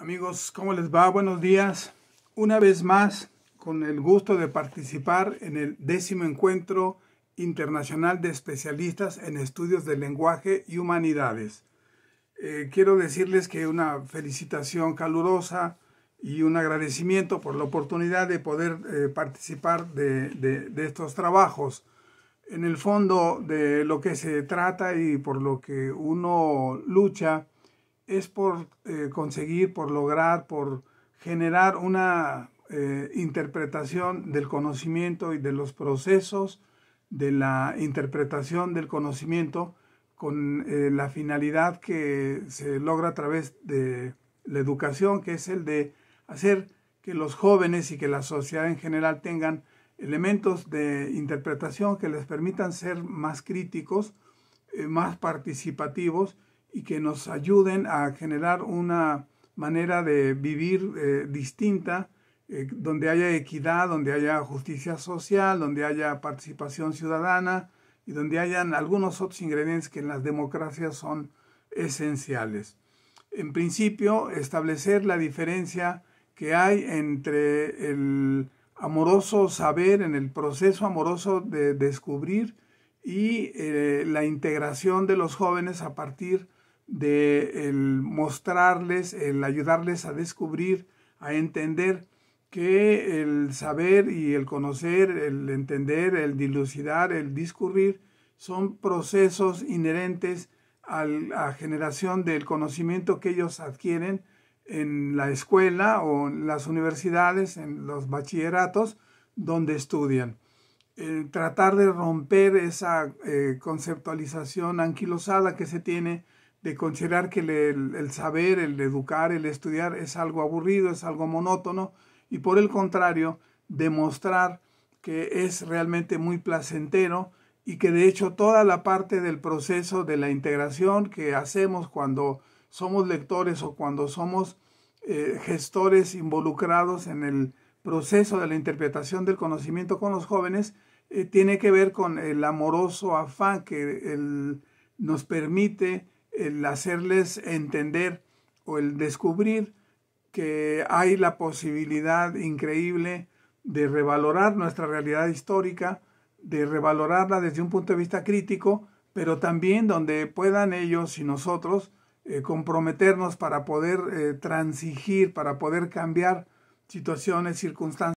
Amigos, ¿cómo les va? Buenos días. Una vez más, con el gusto de participar en el décimo encuentro internacional de especialistas en estudios de lenguaje y humanidades. Eh, quiero decirles que una felicitación calurosa y un agradecimiento por la oportunidad de poder eh, participar de estos trabajos. En el fondo de lo que se trata y por lo que uno lucha es por eh, conseguir, por lograr, por generar una eh, interpretación del conocimiento y de los procesos de la interpretación del conocimiento con eh, la finalidad que se logra a través de la educación, que es el de hacer que los jóvenes y que la sociedad en general tengan elementos de interpretación que les permitan ser más críticos, más participativos y que nos ayuden a generar una manera de vivir eh, distinta, eh, donde haya equidad, donde haya justicia social, donde haya participación ciudadana y donde hayan algunos otros ingredientes que en las democracias son esenciales. En principio, establecer la diferencia que hay entre el amoroso saber, en el proceso amoroso de descubrir y eh, la integración de los jóvenes a partir de de el mostrarles, el ayudarles a descubrir, a entender que el saber y el conocer, el entender, el dilucidar, el discurrir, son procesos inherentes a la generación del conocimiento que ellos adquieren en la escuela o en las universidades, en los bachilleratos donde estudian. tratar de romper esa eh, conceptualización anquilosada que se tiene de considerar que el, saber, el educar, el estudiar es algo aburrido, es algo monótono, y por el contrario, demostrar que es realmente muy placentero y que de hecho toda la parte del proceso de la integración que hacemos cuando somos lectores o cuando somos eh, gestores involucrados en el proceso de la interpretación del conocimiento con los jóvenes, eh, tiene que ver con el amoroso afán que nos permite el hacerles entender o el descubrir que hay la posibilidad increíble de revalorar nuestra realidad histórica, de revalorarla desde un punto de vista crítico, pero también donde puedan ellos y nosotros eh, comprometernos para poder eh, transigir, para poder cambiar situaciones, circunstancias.